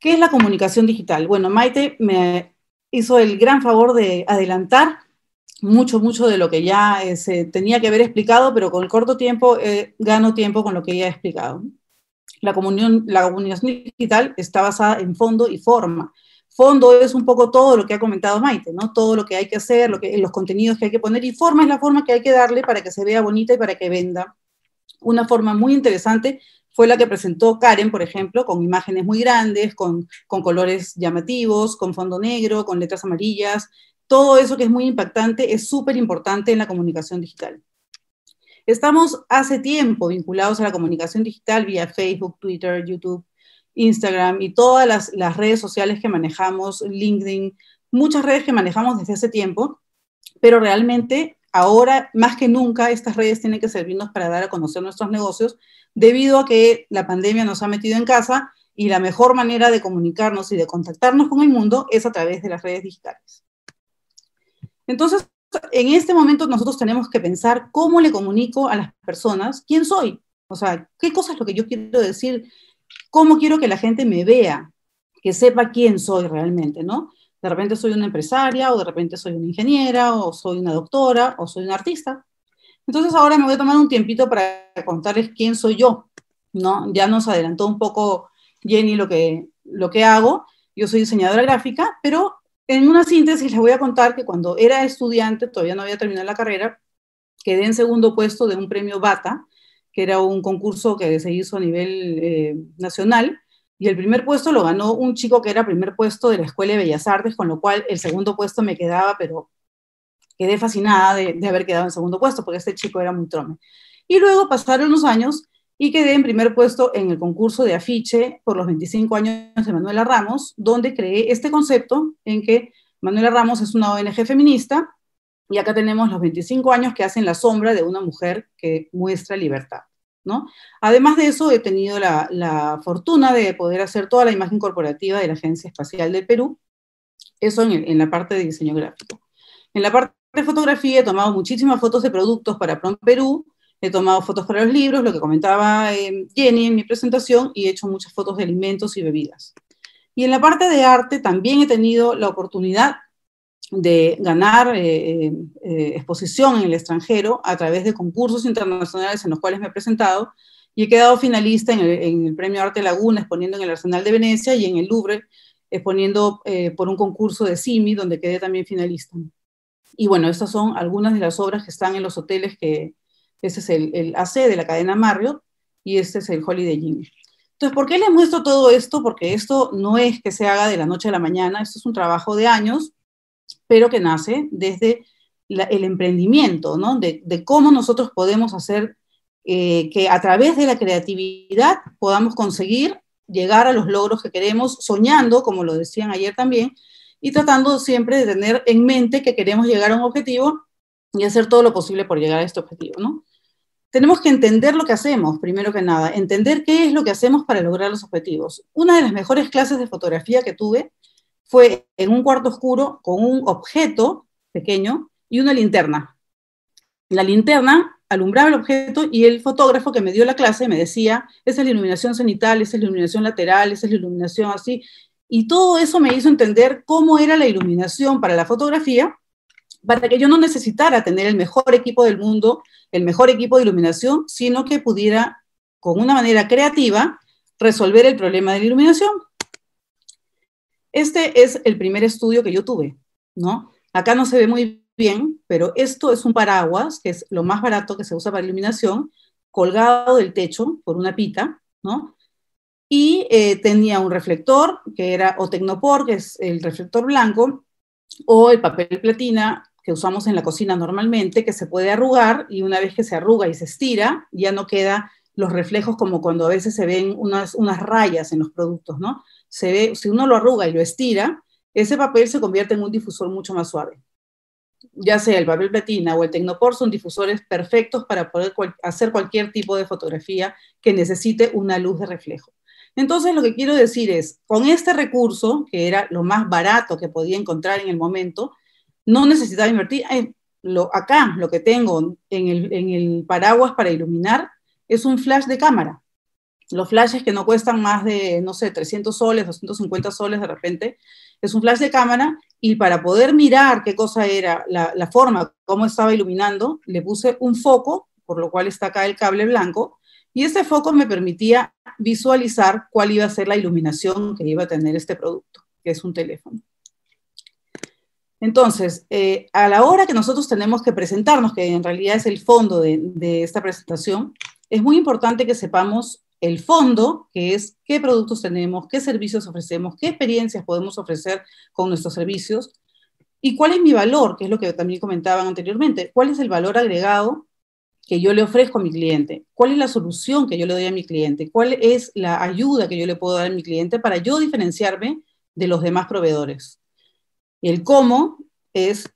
¿Qué es la comunicación digital? Bueno, Maite me hizo el gran favor de adelantar mucho, mucho de lo que ya se este, tenía que haber explicado, pero con el corto tiempo eh, gano tiempo con lo que ya he explicado. La, comunión, la comunicación digital está basada en fondo y forma. Fondo es un poco todo lo que ha comentado Maite, ¿no? Todo lo que hay que hacer, lo que, los contenidos que hay que poner, y forma es la forma que hay que darle para que se vea bonita y para que venda. Una forma muy interesante fue la que presentó Karen, por ejemplo, con imágenes muy grandes, con, colores llamativos, con fondo negro, con letras amarillas. Todo eso que es muy impactante es súper importante en la comunicación digital. Estamos hace tiempo vinculados a la comunicación digital vía Facebook, Twitter, YouTube, Instagram y todas las, las redes sociales que manejamos, LinkedIn, muchas redes que manejamos desde hace tiempo, pero realmente ahora, más que nunca, estas redes tienen que servirnos para dar a conocer nuestros negocios debido a que la pandemia nos ha metido en casa y la mejor manera de comunicarnos y de contactarnos con el mundo es a través de las redes digitales. Entonces, en este momento nosotros tenemos que pensar cómo le comunico a las personas quién soy, o sea, qué cosa es lo que yo quiero decir, cómo quiero que la gente me vea, que sepa quién soy realmente, ¿no? De repente soy una empresaria, o de repente soy una ingeniera, o soy una doctora, o soy una artista. Entonces ahora me voy a tomar un tiempito para contarles quién soy yo, ¿no? Ya nos adelantó un poco Jenny lo que, lo que hago. Yo soy diseñadora gráfica, pero en una síntesis les voy a contar que cuando era estudiante, todavía no había terminado la carrera, quedé en segundo puesto de un premio BATA, que era un concurso que se hizo a nivel eh, nacional, y el primer puesto lo ganó un chico que era primer puesto de la Escuela de Bellas Artes, con lo cual el segundo puesto me quedaba, pero quedé fascinada de, haber quedado en segundo puesto, porque este chico era muy trome. Y luego pasaron unos años y quedé en primer puesto en el concurso de afiche por los 25 años de Manuela Ramos, donde creé este concepto en que Manuela Ramos es una ONG feminista y acá tenemos los 25 años que hacen la sombra de una mujer que muestra libertad. ¿no? Además de eso, he tenido la, fortuna de poder hacer toda la imagen corporativa de la Agencia Espacial del Perú, eso en, en la parte de diseño gráfico. En la parte de fotografía, he tomado muchísimas fotos de productos para Prom Perú, he tomado fotos para los libros, lo que comentaba eh, Jenny en mi presentación, y he hecho muchas fotos de alimentos y bebidas. Y en la parte de arte también he tenido la oportunidad de ganar eh, eh, exposición en el extranjero a través de concursos internacionales en los cuales me he presentado y he quedado finalista en el, en el Premio Arte Laguna exponiendo en el Arsenal de Venecia y en el Louvre exponiendo por un concurso de CIMI donde quedé también finalista. Y bueno, estas son algunas de las obras que están en los hoteles que, este es el, el AC de la cadena Marriott y este es el Holiday Inn. Entonces, ¿por qué les muestro todo esto? Porque esto no es que se haga de la noche a la mañana, esto es un trabajo de años, pero que nace desde el emprendimiento, ¿no? De, cómo nosotros podemos hacer eh, que a través de la creatividad podamos conseguir llegar a los logros que queremos, soñando, como lo decían ayer también, y tratando siempre de tener en mente que queremos llegar a un objetivo y hacer todo lo posible por llegar a este objetivo, ¿no? Tenemos que entender lo que hacemos, primero que nada, entender qué es lo que hacemos para lograr los objetivos. Una de las mejores clases de fotografía que tuve fue en un cuarto oscuro con un objeto pequeño y una linterna. La linterna alumbraba el objeto y el fotógrafo que me dio la clase me decía, esa es la iluminación cenital, esa es la iluminación lateral, esa es la iluminación así, y todo eso me hizo entender cómo era la iluminación para la fotografía, para que yo no necesitara tener el mejor equipo del mundo, el mejor equipo de iluminación, sino que pudiera, con una manera creativa, resolver el problema de la iluminación. Este es el primer estudio que yo tuve, ¿no? Acá no se ve muy bien, pero esto es un paraguas, que es lo más barato que se usa para iluminación, colgado del techo por una pita, ¿no? y eh, tenía un reflector que era o tecnopor, que es el reflector blanco, o el papel platina que usamos en la cocina normalmente, que se puede arrugar y una vez que se arruga y se estira, ya no queda los reflejos como cuando a veces se ven unas, unas rayas en los productos, ¿no? Se ve, si uno lo arruga y lo estira, ese papel se convierte en un difusor mucho más suave. Ya sea el papel platina o el tecnopor son difusores perfectos para poder hacer cualquier tipo de fotografía que necesite una luz de reflejo. Entonces, lo que quiero decir es, con este recurso, que era lo más barato que podía encontrar en el momento, no necesitaba invertir. lo, acá lo que tengo en el, paraguas para iluminar es un flash de cámara. Los flashes que no cuestan más de, no sé, 300 soles, 250 soles de repente, es un flash de cámara y para poder mirar qué cosa era la, la forma, cómo estaba iluminando, le puse un foco, por lo cual está acá el cable blanco, y ese foco me permitía visualizar cuál iba a ser la iluminación que iba a tener este producto, que es un teléfono. Entonces, eh, a la hora que nosotros tenemos que presentarnos, que en realidad es el fondo de esta presentación, es muy importante que sepamos el fondo, que es qué productos tenemos, qué servicios ofrecemos, qué experiencias podemos ofrecer con nuestros servicios y cuál es mi valor, que es lo que también comentaban anteriormente, cuál es el valor agregado que yo le ofrezco a mi cliente, cuál es la solución que yo le doy a mi cliente, cuál es la ayuda que yo le puedo dar a mi cliente para yo diferenciarme de los demás proveedores. El cómo es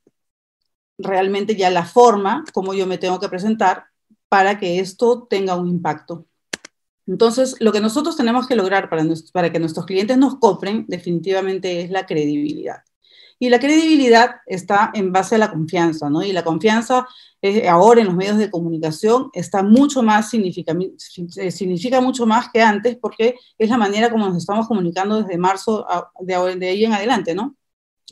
realmente ya la forma como yo me tengo que presentar para que esto tenga un impacto. Entonces, lo que nosotros tenemos que lograr para, para que nuestros clientes nos compren definitivamente es la credibilidad. Y la credibilidad está en base a la confianza, ¿no? Y la confianza eh, ahora en los medios de comunicación está mucho más, significa, eh, significa mucho más que antes porque es la manera como nos estamos comunicando desde marzo de, de ahí en adelante, ¿no?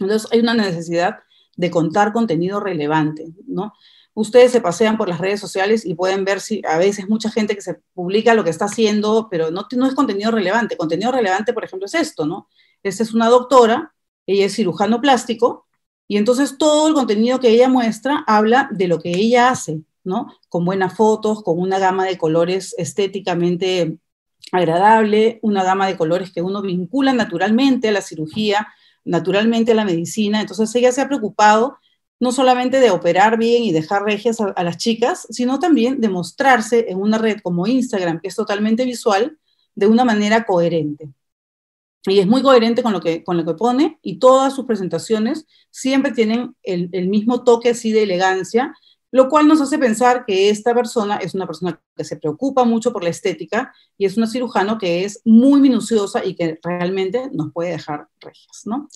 Entonces hay una necesidad de contar contenido relevante, ¿no? Ustedes se pasean por las redes sociales y pueden ver si a veces mucha gente que se publica lo que está haciendo, pero no, no es contenido relevante. Contenido relevante, por ejemplo, es esto, ¿no? Esta es una doctora ella es cirujano plástico, y entonces todo el contenido que ella muestra habla de lo que ella hace, ¿no? Con buenas fotos, con una gama de colores estéticamente agradable, una gama de colores que uno vincula naturalmente a la cirugía, naturalmente a la medicina. Entonces ella se ha preocupado no solamente de operar bien y dejar regias a, las chicas, sino también de mostrarse en una red como Instagram, que es totalmente visual, de una manera coherente y es muy coherente con lo que, con lo que pone y todas sus presentaciones siempre tienen el, mismo toque así de elegancia, lo cual nos hace pensar que esta persona es una persona que se preocupa mucho por la estética y es una cirujano que es muy minuciosa y que realmente nos puede dejar regias, ¿no?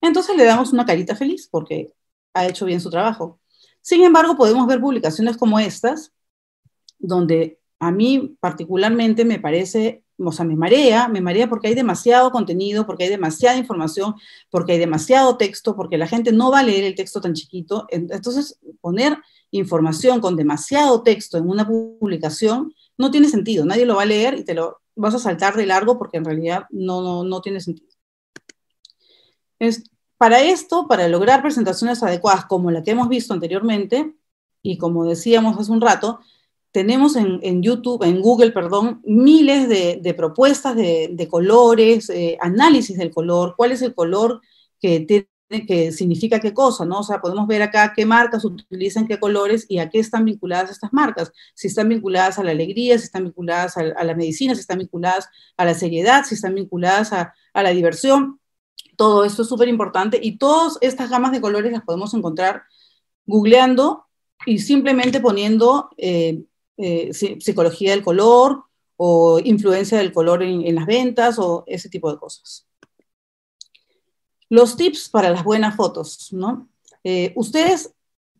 Entonces le damos una carita feliz porque ha hecho bien su trabajo. Sin embargo, podemos ver publicaciones como estas, donde a mí particularmente me parece o sea, me marea, me marea porque hay demasiado contenido, porque hay demasiada información, porque hay demasiado texto, porque la gente no va a leer el texto tan chiquito. Entonces, poner información con demasiado texto en una publicación no tiene sentido, nadie lo va a leer y te lo vas a saltar de largo porque en realidad no, tiene sentido. Es, para esto, para lograr presentaciones adecuadas como la que hemos visto anteriormente, y como decíamos hace un rato, tenemos en, YouTube, en Google, perdón, miles de, propuestas de, colores, eh, análisis del color, cuál es el color que que significa qué cosa, ¿no? O sea, podemos ver acá qué marcas utilizan qué colores y a qué están vinculadas estas marcas. Si están vinculadas a la alegría, si están vinculadas a, la medicina, si están vinculadas a la seriedad, si están vinculadas a, la diversión. Todo esto es súper importante y todas estas gamas de colores las podemos encontrar googleando y simplemente poniendo eh, eh, psicología del color o influencia del color en, las ventas o ese tipo de cosas. Los tips para las buenas fotos, ¿no? Eh, ustedes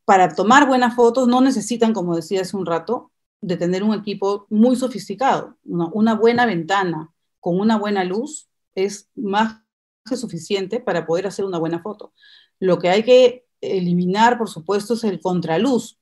para tomar buenas fotos no necesitan, como decía hace un rato, de tener un equipo muy sofisticado. Una buena ventana con una buena luz es más que suficiente para poder hacer una buena foto. Lo que hay que eliminar, por supuesto, es el contraluz,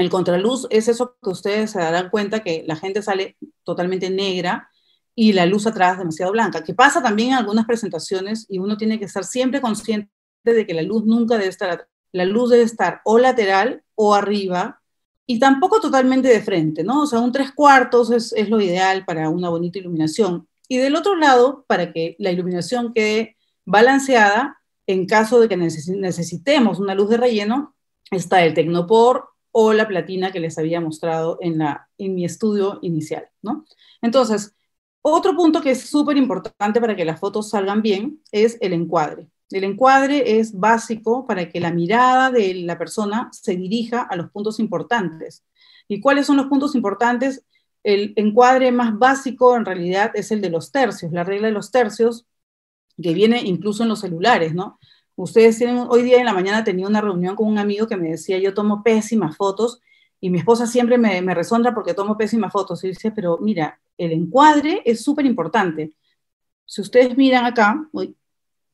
el contraluz es eso que ustedes se darán cuenta que la gente sale totalmente negra y la luz atrás demasiado blanca, que pasa también en algunas presentaciones y uno tiene que estar siempre consciente de que la luz nunca debe estar La luz debe estar o lateral o arriba y tampoco totalmente de frente, ¿no? O sea, un tres cuartos es, lo ideal para una bonita iluminación. Y del otro lado, para que la iluminación quede balanceada, en caso de que necesitemos una luz de relleno, está el Tecnopor o la platina que les había mostrado en, mi estudio inicial, ¿no? Entonces, otro punto que es súper importante para que las fotos salgan bien es el encuadre. El encuadre es básico para que la mirada de la persona se dirija a los puntos importantes. ¿Y cuáles son los puntos importantes? El encuadre más básico en realidad es el de los tercios, la regla de los tercios, que viene incluso en los celulares, ¿no? Ustedes tienen, hoy día en la mañana tenía una reunión con un amigo que me decía, yo tomo pésimas fotos y mi esposa siempre me, me porque tomo pésimas fotos. Y dice, pero mira, el encuadre es súper importante. Si ustedes miran acá,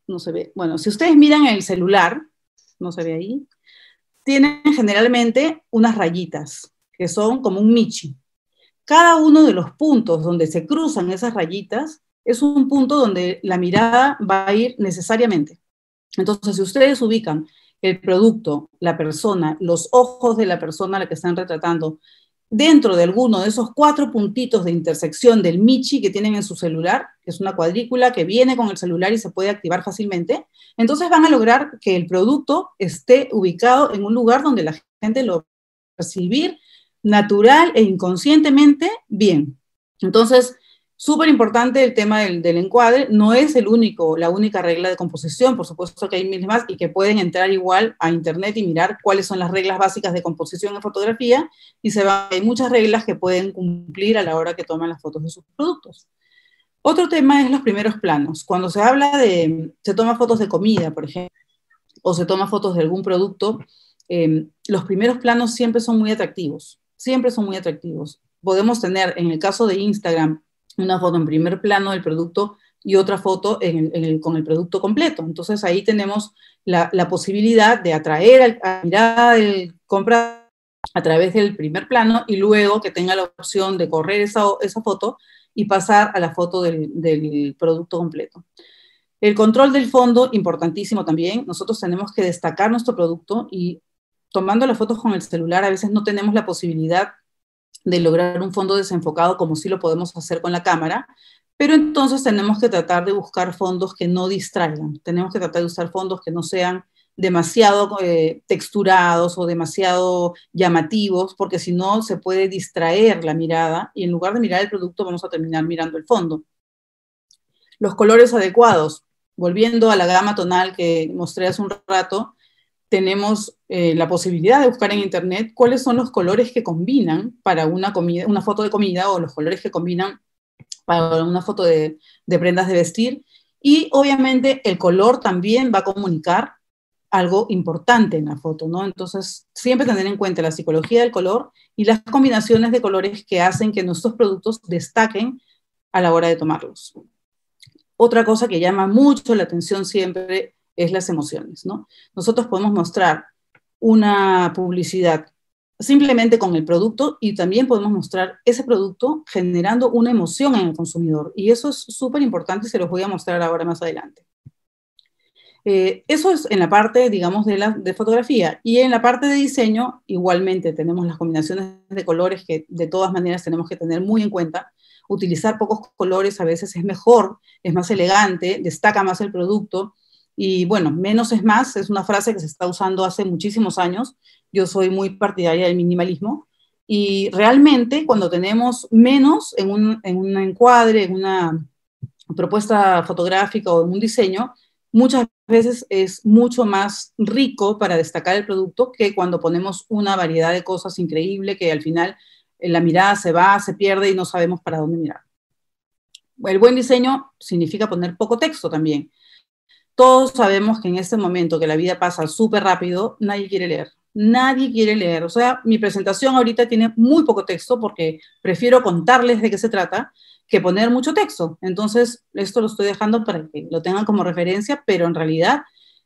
no se ve, bueno, si ustedes miran el celular, no se ve ahí, tienen generalmente unas rayitas que son como un michi. Cada uno de los puntos donde se cruzan esas rayitas es un punto donde la mirada va a ir necesariamente. Entonces, si ustedes ubican el producto, la persona, los ojos de la persona a la que están retratando, dentro de alguno de esos cuatro puntitos de intersección del Michi que tienen en su celular, que es una cuadrícula que viene con el celular y se puede activar fácilmente, entonces van a lograr que el producto esté ubicado en un lugar donde la gente lo va percibir natural e inconscientemente bien. Entonces, Súper importante el tema del, encuadre, no es el único, la única regla de composición, por supuesto que hay miles más y que pueden entrar igual a internet y mirar cuáles son las reglas básicas de composición en fotografía y se va, hay muchas reglas que pueden cumplir a la hora que toman las fotos de sus productos. Otro tema es los primeros planos. Cuando se habla de, se toma fotos de comida, por ejemplo, o se toma fotos de algún producto, em, los primeros planos siempre son muy atractivos, siempre son muy atractivos. Podemos tener, en el caso de Instagram, una foto en primer plano del producto y otra foto con el producto completo. Entonces ahí tenemos la, posibilidad de atraer a la mirada del a través del primer plano y luego que tenga la opción de correr esa, esa foto y pasar a la foto del, del producto completo. El control del fondo, importantísimo también. Nosotros tenemos que destacar nuestro producto y tomando las fotos con el celular a veces no tenemos la posibilidad de lograr un fondo desenfocado como sí lo podemos hacer con la cámara, pero entonces tenemos que tratar de buscar fondos que no distraigan, tenemos que tratar de usar fondos que no sean demasiado eh, texturados o demasiado llamativos, porque si no se puede distraer la mirada y en lugar de mirar el producto vamos a terminar mirando el fondo. Los colores adecuados, volviendo a la gama tonal que mostré hace un rato, tenemos eh, la posibilidad de buscar en internet cuáles son los colores que combinan para una, comida, una foto de comida o los colores que combinan para una foto de, de prendas de vestir. Y obviamente el color también va a comunicar algo importante en la foto, ¿no? Entonces, siempre tener en cuenta la psicología del color y las combinaciones de colores que hacen que nuestros productos destaquen a la hora de tomarlos. Otra cosa que llama mucho la atención siempre es las emociones, ¿no? Nosotros podemos mostrar una publicidad simplemente con el producto y también podemos mostrar ese producto generando una emoción en el consumidor. Y eso es súper importante, y se los voy a mostrar ahora más adelante. Eh, eso es en la parte, digamos, la, de fotografía. Y en la parte de diseño, igualmente tenemos las combinaciones de colores que de todas maneras tenemos que tener muy en cuenta. Utilizar pocos colores a veces es mejor, es más elegante, destaca más el producto y bueno, menos es más, es una frase que se está usando hace muchísimos años. Yo soy muy partidaria del minimalismo. Y realmente cuando tenemos menos en un, encuadre, en una propuesta fotográfica o en un diseño, muchas veces es mucho más rico para destacar el producto que cuando ponemos una variedad de cosas increíble que al final eh, la mirada se va, se pierde y no sabemos para dónde mirar. El buen diseño significa poner poco texto también. Todos sabemos que en este momento que la vida pasa súper rápido, nadie quiere leer. Nadie quiere leer. O sea, mi presentación ahorita tiene muy poco texto porque prefiero contarles de qué se trata que poner mucho texto. Entonces, esto lo estoy dejando para que lo tengan como referencia, pero en realidad,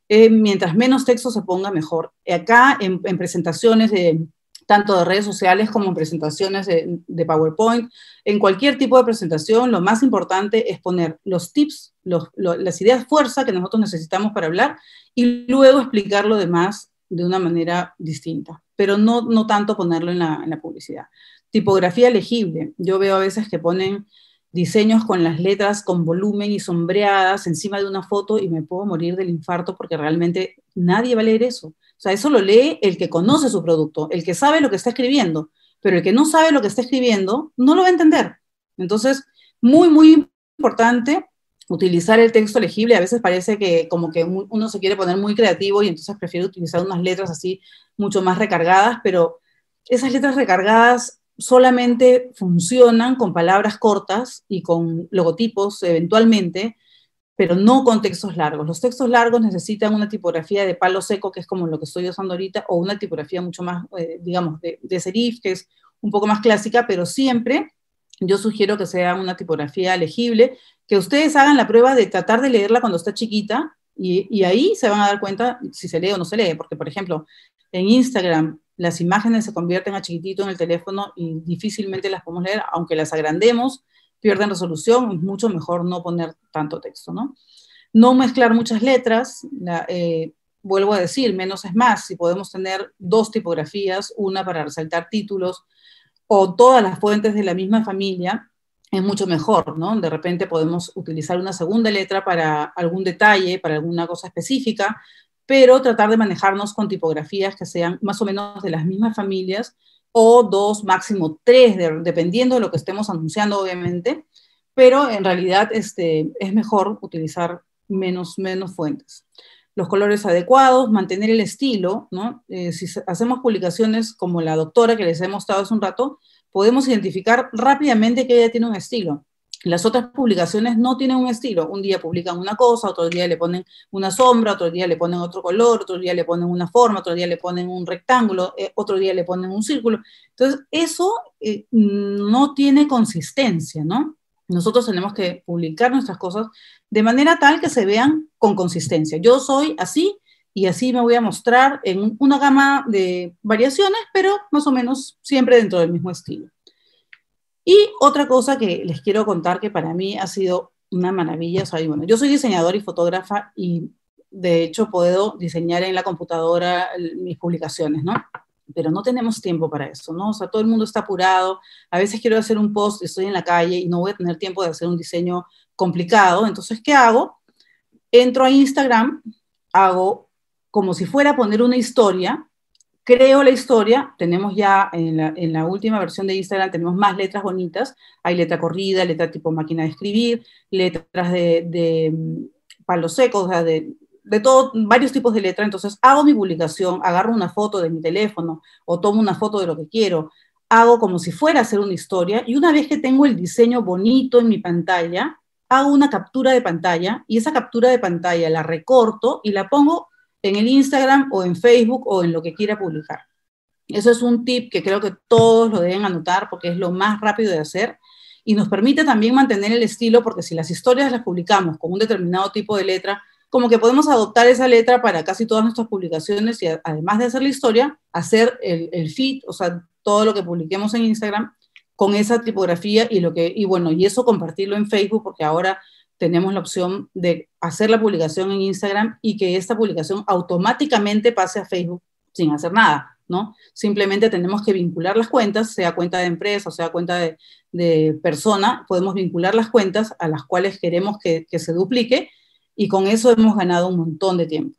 eh, mientras menos texto se ponga, mejor. Acá, en presentaciones de tanto de redes sociales como en presentaciones de, PowerPoint. En cualquier tipo de presentación, lo más importante es poner los tips, las ideas fuerza que nosotros necesitamos para hablar y luego explicarlo lo demás de una manera distinta, pero no, no tanto ponerlo en la, en la publicidad. Tipografía legible. Yo veo a veces que ponen diseños con las letras con volumen y sombreadas encima de una foto y me puedo morir del infarto porque realmente nadie va a leer eso. O sea, eso lo lee el que conoce su producto, el que sabe lo que está escribiendo, pero el que no sabe lo que está escribiendo no lo va a entender. Entonces, muy, muy importante utilizar el texto legible. A veces parece que como que uno se quiere poner muy creativo y entonces prefiere utilizar unas letras así mucho más recargadas, pero esas letras recargadas solamente funcionan con palabras cortas y con logotipos eventualmente, pero no con textos largos. Los textos largos necesitan una tipografía de palo seco, que es como lo que estoy usando ahorita, o una tipografía mucho más, eh, digamos, de, serif, que es un poco más clásica, pero siempre yo sugiero que sea una tipografía legible, que ustedes hagan la prueba de tratar de leerla cuando está chiquita, y ahí se van a dar cuenta si se lee o no se lee, porque, por ejemplo, en Instagram las imágenes se convierten a chiquitito en el teléfono y difícilmente las podemos leer, aunque las agrandemos, pierden resolución, es mucho mejor no poner tanto texto, ¿no? No mezclar muchas letras, eh, vuelvo a decir, menos es más, si podemos tener dos tipografías, una para resaltar títulos o todas las fuentes de la misma familia, es mucho mejor, ¿no? De repente podemos utilizar una segunda letra para algún detalle, para alguna cosa específica, pero tratar de manejarnos con tipografías que sean más o menos de las mismas familias o dos, máximo tres, dependiendo de lo que estemos anunciando, obviamente, pero en realidad este, es mejor utilizar menos, menos fuentes. Los colores adecuados, mantener el estilo, ¿no? Eh, si hacemos publicaciones como la doctora que les he mostrado hace un rato, podemos identificar rápidamente que ella tiene un estilo. Las otras publicaciones no tienen un estilo. Un día publican una cosa, otro día le ponen una sombra, otro día le ponen otro color, otro día le ponen una forma, otro día le ponen un rectángulo, eh, otro día le ponen un círculo. Entonces, eso eh, no tiene consistencia, ¿no? Nosotros tenemos que publicar nuestras cosas de manera tal que se vean con consistencia. Yo soy así y así me voy a mostrar en una gama de variaciones, pero más o menos siempre dentro del mismo estilo. Y otra cosa que les quiero contar que para mí ha sido una maravilla, o bueno, yo soy diseñador y fotógrafa y de hecho puedo diseñar en la computadora mis publicaciones, ¿no? Pero no tenemos tiempo para eso, ¿no? O sea, todo el mundo está apurado, a veces quiero hacer un post, estoy en la calle y no voy a tener tiempo de hacer un diseño complicado, entonces, ¿qué hago? Entro a Instagram, hago como si fuera a poner una historia, creo la historia, tenemos ya en la, última versión de Instagram, tenemos más letras bonitas, hay letra corrida, letra tipo máquina de escribir, letras de, mm, palos secos, de, de todo, varios tipos de letra, entonces hago mi publicación, agarro una foto de mi teléfono o tomo una foto de lo que quiero, hago como si fuera a hacer una historia y una vez que tengo el diseño bonito en mi pantalla, hago una captura de pantalla y esa captura de pantalla la recorto y la pongo en el Instagram o en Facebook o en lo que quiera publicar. Eso es un tip que creo que todos lo deben anotar porque es lo más rápido de hacer y nos permite también mantener el estilo porque si las historias las publicamos con un determinado tipo de letra, como que podemos adoptar esa letra para casi todas nuestras publicaciones y además de hacer la historia, hacer el, el feed, o sea, todo lo que publiquemos en Instagram con esa tipografía y lo que y bueno, y eso compartirlo en Facebook porque ahora tenemos la opción de hacer la publicación en Instagram y que esta publicación automáticamente pase a Facebook sin hacer nada, ¿no? Simplemente tenemos que vincular las cuentas, sea cuenta de empresa o sea cuenta de, persona, podemos vincular las cuentas a las cuales queremos que, que se duplique y con eso hemos ganado un montón de tiempo.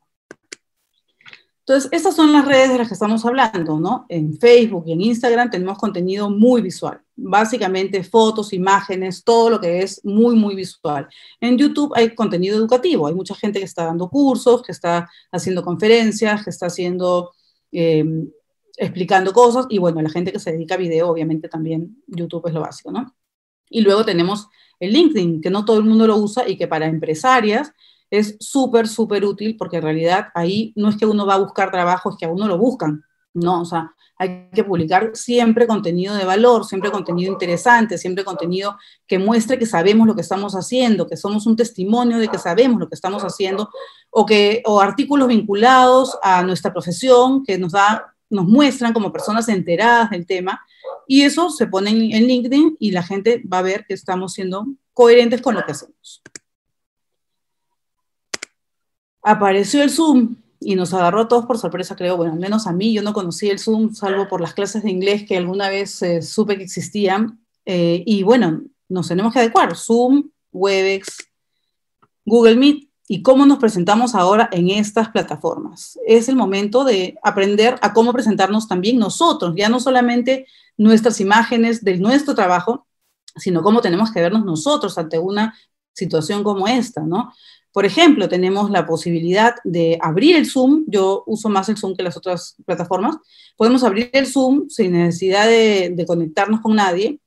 Entonces, estas son las redes de las que estamos hablando, ¿no? En Facebook y en Instagram tenemos contenido muy visual básicamente fotos, imágenes, todo lo que es muy, muy visual. En YouTube hay contenido educativo, hay mucha gente que está dando cursos, que está haciendo conferencias, que está haciendo, em, explicando cosas, y bueno, la gente que se dedica a video, obviamente también YouTube es lo básico, ¿no? Y luego tenemos el LinkedIn, que no todo el mundo lo usa y que para empresarias es súper, súper útil, porque en realidad ahí no es que uno va a buscar trabajo, es que a uno lo buscan, ¿no? O sea, hay que publicar siempre contenido de valor, siempre contenido interesante, siempre contenido que muestre que sabemos lo que estamos haciendo, que somos un testimonio de que sabemos lo que estamos haciendo, o, que, o artículos vinculados a nuestra profesión que nos, da, nos muestran como personas enteradas del tema. Y eso se pone en LinkedIn y la gente va a ver que estamos siendo coherentes con lo que hacemos. Apareció el Zoom, y nos agarró a todos por sorpresa, creo, bueno, al menos a mí, yo no conocí el Zoom, salvo por las clases de inglés que alguna vez eh, supe que existían. Eh, y bueno, nos tenemos que adecuar, Zoom, Webex, Google Meet, y cómo nos presentamos ahora en estas plataformas. Es el momento de aprender a cómo presentarnos también nosotros, ya no solamente nuestras imágenes de nuestro trabajo, sino cómo tenemos que vernos nosotros ante una situación como esta, ¿no? Por ejemplo, tenemos la posibilidad de abrir el Zoom, yo uso más el Zoom que las otras plataformas, podemos abrir el Zoom sin necesidad de, conectarnos con nadie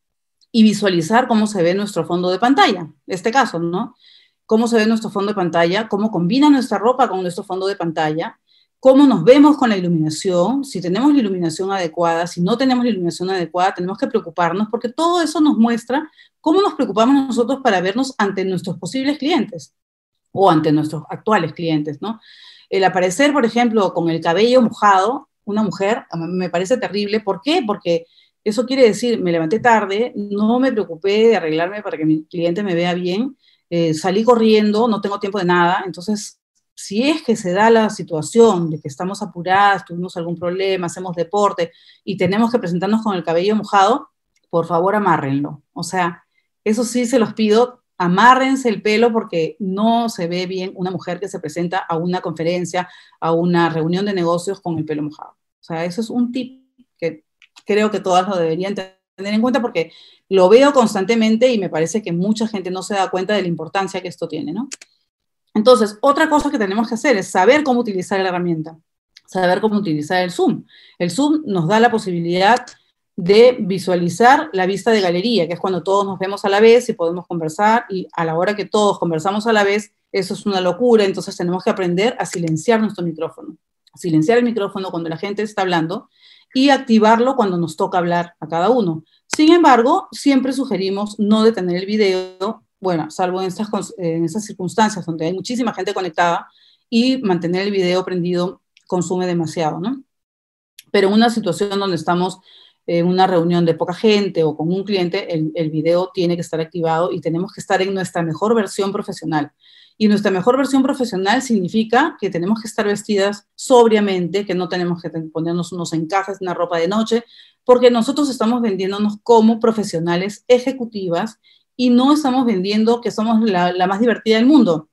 y visualizar cómo se ve nuestro fondo de pantalla, en este caso, ¿no? Cómo se ve nuestro fondo de pantalla, cómo combina nuestra ropa con nuestro fondo de pantalla, cómo nos vemos con la iluminación, si tenemos la iluminación adecuada, si no tenemos la iluminación adecuada, tenemos que preocuparnos porque todo eso nos muestra cómo nos preocupamos nosotros para vernos ante nuestros posibles clientes o ante nuestros actuales clientes, ¿no? El aparecer, por ejemplo, con el cabello mojado, una mujer, me parece terrible. ¿Por qué? Porque eso quiere decir, me levanté tarde, no me preocupé de arreglarme para que mi cliente me vea bien, eh, salí corriendo, no tengo tiempo de nada. Entonces, si es que se da la situación de que estamos apuradas, tuvimos algún problema, hacemos deporte y tenemos que presentarnos con el cabello mojado, por favor amárrenlo. O sea, eso sí se los pido amárrense el pelo porque no se ve bien una mujer que se presenta a una conferencia, a una reunión de negocios con el pelo mojado. O sea, eso es un tip que creo que todas lo deberían tener en cuenta porque lo veo constantemente y me parece que mucha gente no se da cuenta de la importancia que esto tiene, ¿no? Entonces, otra cosa que tenemos que hacer es saber cómo utilizar la herramienta, saber cómo utilizar el Zoom. El Zoom nos da la posibilidad de visualizar la vista de galería, que es cuando todos nos vemos a la vez y podemos conversar, y a la hora que todos conversamos a la vez, eso es una locura, entonces tenemos que aprender a silenciar nuestro micrófono, silenciar el micrófono cuando la gente está hablando y activarlo cuando nos toca hablar a cada uno. Sin embargo, siempre sugerimos no detener el video, bueno, salvo en estas, en esas circunstancias donde hay muchísima gente conectada y mantener el video prendido consume demasiado, ¿no? Pero en una situación donde estamos en eh, una reunión de poca gente o con un cliente, el, video tiene que estar activado y tenemos que estar en nuestra mejor versión profesional. Y nuestra mejor versión profesional significa que tenemos que estar vestidas sobriamente, que no tenemos que ponernos unos encajes, una ropa de noche, porque nosotros estamos vendiéndonos como profesionales ejecutivas y no estamos vendiendo que somos la, más divertida del mundo,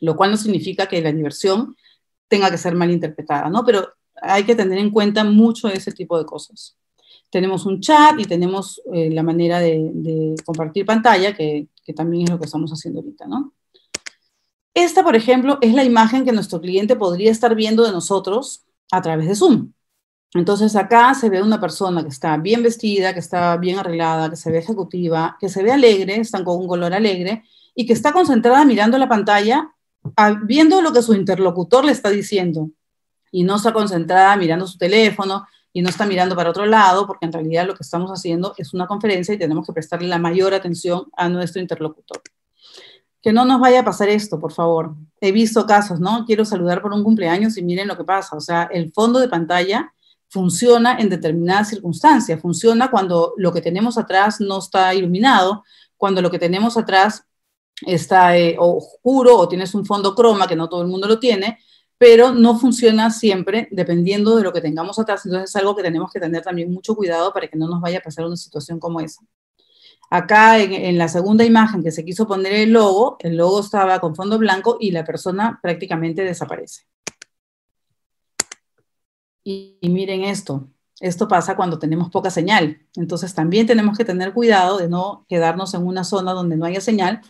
lo cual no significa que la diversión tenga que ser mal interpretada, ¿no? Pero hay que tener en cuenta mucho ese tipo de cosas tenemos un chat y tenemos eh, la manera de, compartir pantalla, que, que, también es lo que estamos haciendo ahorita, ¿no? Esta, por ejemplo, es la imagen que nuestro cliente podría estar viendo de nosotros a través de Zoom. Entonces acá se ve una persona que está bien vestida, que está bien arreglada, que se ve ejecutiva, que se ve alegre, están con un color alegre y que está concentrada mirando la pantalla, viendo lo que su interlocutor le está diciendo y no está concentrada mirando su teléfono, y no está mirando para otro lado, porque en realidad lo que estamos haciendo es una conferencia y tenemos que prestarle la mayor atención a nuestro interlocutor. Que no nos vaya a pasar esto, por favor. He visto casos, ¿no? Quiero saludar por un cumpleaños y miren lo que pasa. O sea, el fondo de pantalla funciona en determinadas circunstancias, funciona cuando lo que tenemos atrás no está iluminado, cuando lo que tenemos atrás está eh, oscuro o tienes un fondo croma que no todo el mundo lo tiene, pero no funciona siempre dependiendo de lo que tengamos atrás. Entonces es algo que tenemos que tener también mucho cuidado para que no nos vaya a pasar una situación como esa. Acá en, la segunda imagen que se quiso poner el logo, el logo estaba con fondo blanco y la persona prácticamente desaparece. y miren esto, esto pasa cuando tenemos poca señal. Entonces también tenemos que tener cuidado de no quedarnos en una zona donde no haya señal,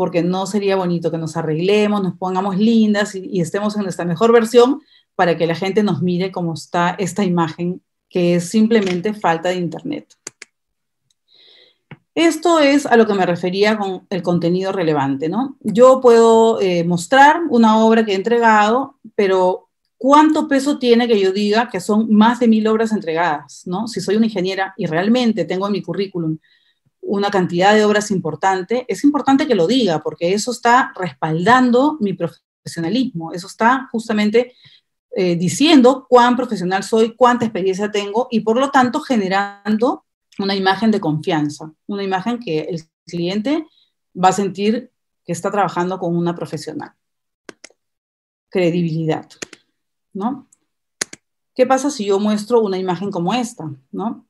porque no sería bonito que nos arreglemos, nos pongamos lindas y, estemos en nuestra mejor versión para que la gente nos mire cómo está esta imagen, que es simplemente falta de internet. Esto es a lo que me refería con el contenido relevante, ¿no? Yo puedo eh, mostrar una obra que he entregado, pero ¿cuánto peso tiene que yo diga que son más de mil obras entregadas, ¿no? Si soy una ingeniera y realmente tengo en mi currículum una cantidad de obras importante, es importante que lo diga porque eso está respaldando mi profesionalismo, eso está justamente eh, diciendo cuán profesional soy, cuánta experiencia tengo y por lo tanto generando una imagen de confianza, una imagen que el cliente va a sentir que está trabajando con una profesional. Credibilidad, ¿no? ¿Qué pasa si yo muestro una imagen como esta, ¿no?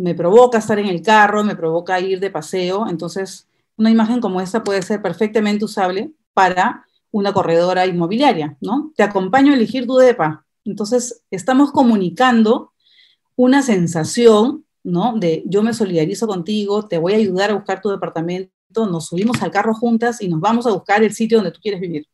me provoca estar en el carro, me provoca ir de paseo. Entonces, una imagen como esta puede ser perfectamente usable para una corredora inmobiliaria, ¿no? Te acompaño a elegir tu DEPA. Entonces, estamos comunicando una sensación, ¿no? De yo me solidarizo contigo, te voy a ayudar a buscar tu departamento, nos subimos al carro juntas y nos vamos a buscar el sitio donde tú quieres vivir.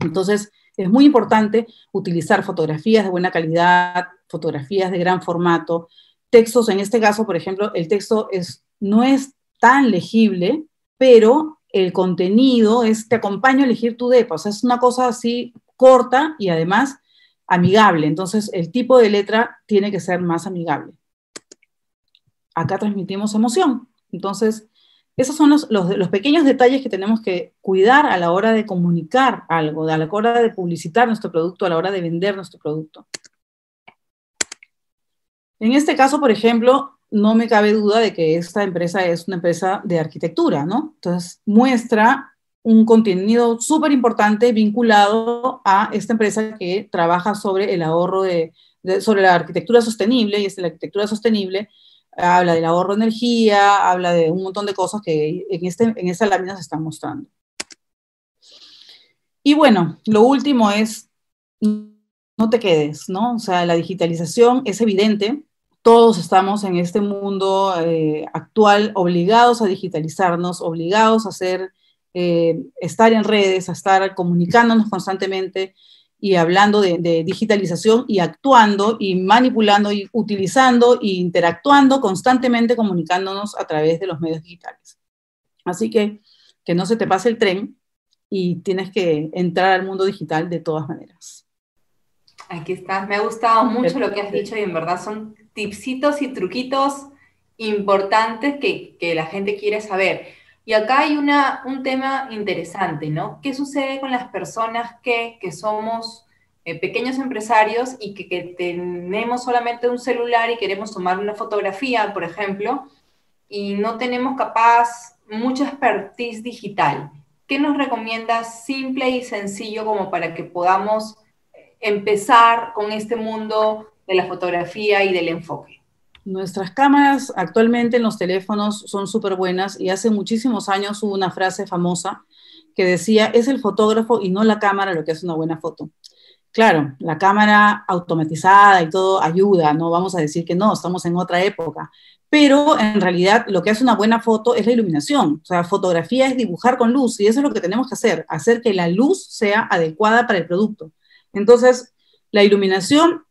Entonces, es muy importante utilizar fotografías de buena calidad, fotografías de gran formato, textos, en este caso, por ejemplo, el texto es, no es tan legible, pero el contenido es, te acompaño a elegir tu DEPA, o sea, es una cosa así corta y además amigable, entonces el tipo de letra tiene que ser más amigable. Acá transmitimos emoción, entonces esos son los pequeños detalles que tenemos que cuidar a la hora de comunicar algo, a la hora de publicitar nuestro producto, a la hora de vender nuestro producto. En este caso, por ejemplo, no me cabe duda de que esta empresa es una empresa de arquitectura, ¿no? Entonces, muestra un contenido súper importante vinculado a esta empresa que trabaja sobre el ahorro de, sobre la arquitectura sostenible, y es la arquitectura sostenible habla del ahorro de energía, habla de un montón de cosas que en, este, en esta lámina se están mostrando. Y bueno, lo último es, no te quedes, ¿no? O sea, la digitalización es evidente, todos estamos en este mundo eh, actual obligados a digitalizarnos, obligados a eh, estar en redes, a estar comunicándonos constantemente y hablando de, de, digitalización y actuando y manipulando y utilizando e interactuando constantemente, comunicándonos a través de los medios digitales. Así que que no se te pase el tren y tienes que entrar al mundo digital de todas maneras. Aquí estás, me ha gustado mucho lo que has dicho y en verdad son tipsitos y truquitos importantes que, la gente quiere saber. Y acá hay una, un tema interesante, ¿no? ¿Qué sucede con las personas que, somos eh, pequeños empresarios y que, tenemos solamente un celular y queremos tomar una fotografía, por ejemplo, y no tenemos capaz mucha expertise digital? ¿Qué nos recomiendas simple y sencillo como para que podamos empezar con este mundo de la fotografía y del enfoque. Nuestras cámaras actualmente en los teléfonos son súper buenas y hace muchísimos años hubo una frase famosa que decía, es el fotógrafo y no la cámara lo que hace una buena foto. Claro, la cámara automatizada y todo ayuda, no vamos a decir que no, estamos en otra época, pero en realidad lo que hace una buena foto es la iluminación, o sea, fotografía es dibujar con luz y eso es lo que tenemos que hacer, hacer que la luz sea adecuada para el producto. Entonces, la iluminación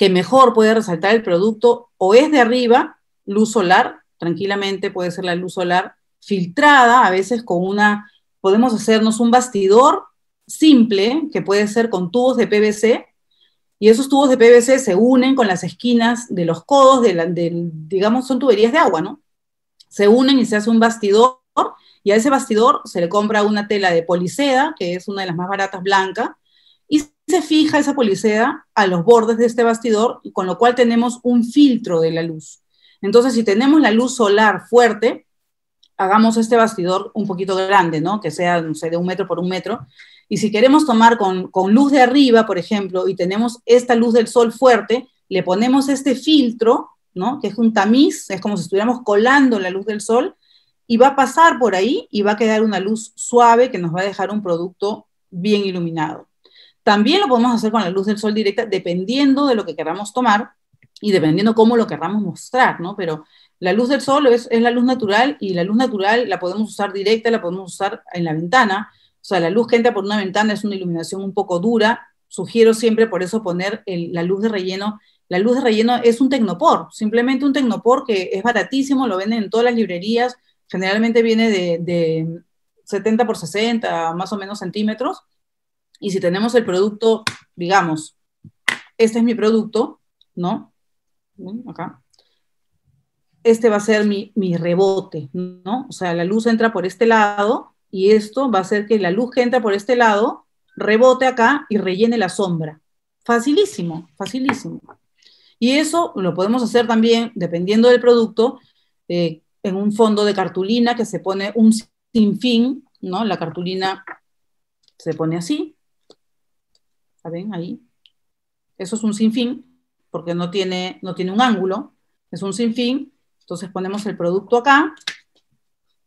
que mejor puede resaltar el producto o es de arriba, luz solar, tranquilamente puede ser la luz solar filtrada, a veces con una, podemos hacernos un bastidor simple, que puede ser con tubos de PVC, y esos tubos de PVC se unen con las esquinas de los codos, de, digamos, son tuberías de agua, ¿no? Se unen y se hace un bastidor, y a ese bastidor se le compra una tela de policeda, que es una de las más baratas blancas se fija esa policeda a los bordes de este bastidor, con lo cual tenemos un filtro de la luz. Entonces, si tenemos la luz solar fuerte, hagamos este bastidor un poquito grande, ¿no? Que sea, de un metro por un metro. Y si queremos tomar con, luz de arriba, por ejemplo, y tenemos esta luz del sol fuerte, le ponemos este filtro, ¿no? Que es un tamiz, es como si estuviéramos colando la luz del sol, y va a pasar por ahí y va a quedar una luz suave que nos va a dejar un producto bien iluminado. También lo podemos hacer con la luz del sol directa, dependiendo de lo que queramos tomar y dependiendo cómo lo queramos mostrar, ¿no? Pero la luz del sol es, la luz natural y la luz natural la podemos usar directa, la podemos usar en la ventana. O sea, la luz que entra por una ventana es una iluminación un poco dura. Sugiero siempre por eso poner la luz de relleno. La luz de relleno es un tecnopor, simplemente un tecnopor que es baratísimo, lo venden en todas las librerías, generalmente viene de, de 70 por 60, más o menos centímetros, y si tenemos el producto, digamos, este es mi producto, ¿no? Acá. Este va a ser mi, rebote, ¿no? O sea, la luz entra por este lado y esto va a hacer que la luz que entra por este lado rebote acá y rellene la sombra. Facilísimo, facilísimo. Y eso lo podemos hacer también, dependiendo del producto, eh, en un fondo de cartulina que se pone un sinfín, ¿no? La cartulina se pone así, ¿Saben ven ahí? Eso es un sinfín, porque no tiene, no tiene un ángulo, es un sinfín. Entonces ponemos el producto acá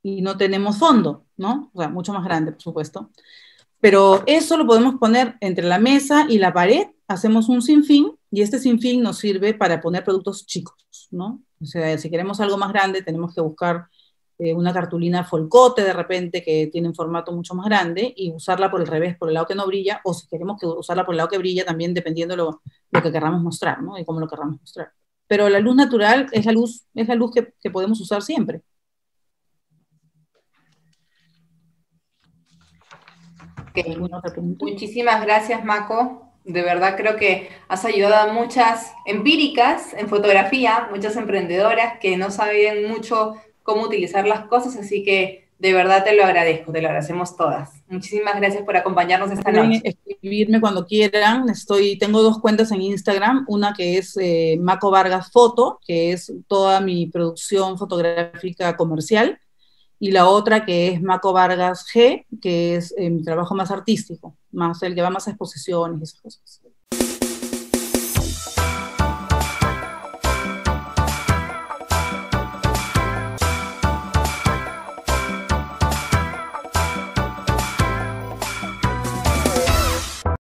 y no tenemos fondo, ¿no? O sea, mucho más grande, por supuesto. Pero eso lo podemos poner entre la mesa y la pared, hacemos un sinfín y este sinfín nos sirve para poner productos chicos, ¿no? O sea, si queremos algo más grande, tenemos que buscar eh, una cartulina folcote de repente que tiene un formato mucho más grande y usarla por el revés, por el lado que no brilla, o si queremos que usarla por el lado que brilla también dependiendo lo, lo que queramos mostrar, ¿no? Y cómo lo queramos mostrar. Pero la luz natural es la luz, es la luz que, podemos usar siempre. Muchísimas gracias, Maco. De verdad creo que has ayudado a muchas empíricas en fotografía, muchas emprendedoras que no saben mucho cómo utilizar las cosas, así que de verdad te lo agradezco, te lo agradecemos todas. Muchísimas gracias por acompañarnos esta noche. Escribirme cuando quieran, estoy, tengo dos cuentas en Instagram, una que es eh, Maco Vargas Foto, que es toda mi producción fotográfica comercial, y la otra que es Maco Vargas G, que es eh, mi trabajo más artístico, más el que va más a exposiciones y esas cosas.